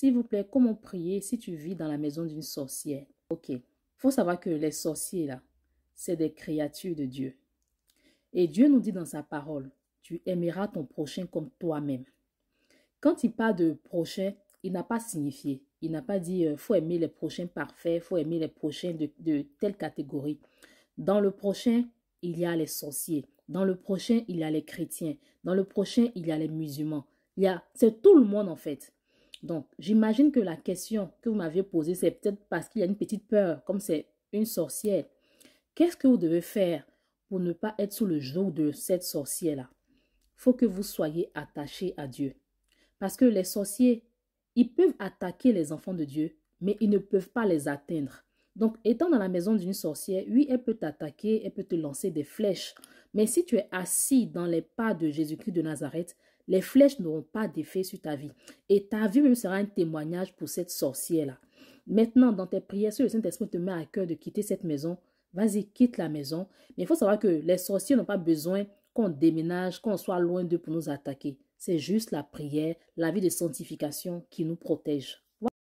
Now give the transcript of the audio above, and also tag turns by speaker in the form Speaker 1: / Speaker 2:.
Speaker 1: S'il vous plaît, comment prier si tu vis dans la maison d'une sorcière Ok, faut savoir que les sorciers, là, c'est des créatures de Dieu. Et Dieu nous dit dans sa parole, tu aimeras ton prochain comme toi-même. Quand il parle de prochain, il n'a pas signifié. Il n'a pas dit, il euh, faut aimer les prochains parfaits, faut aimer les prochains de, telle catégorie. Dans le prochain, il y a les sorciers. Dans le prochain, il y a les chrétiens. Dans le prochain, il y a les musulmans. Il y a, c'est tout le monde en fait. Donc, j'imagine que la question que vous m'aviez posée, c'est peut-être parce qu'il y a une petite peur, comme c'est une sorcière. Qu'est-ce que vous devez faire pour ne pas être sous le joug de cette sorcière-là faut que vous soyez attaché à Dieu. Parce que les sorciers, ils peuvent attaquer les enfants de Dieu, mais ils ne peuvent pas les atteindre. Donc, étant dans la maison d'une sorcière, oui, elle peut t'attaquer, elle peut te lancer des flèches, mais si tu es assis dans les pas de Jésus-Christ de Nazareth, les flèches n'auront pas d'effet sur ta vie. Et ta vie même sera un témoignage pour cette sorcière-là. Maintenant, dans tes prières, si le Saint-Esprit te met à cœur de quitter cette maison, vas-y, quitte la maison. Mais il faut savoir que les sorciers n'ont pas besoin qu'on déménage, qu'on soit loin d'eux pour nous attaquer. C'est juste la prière, la vie de sanctification qui nous protège.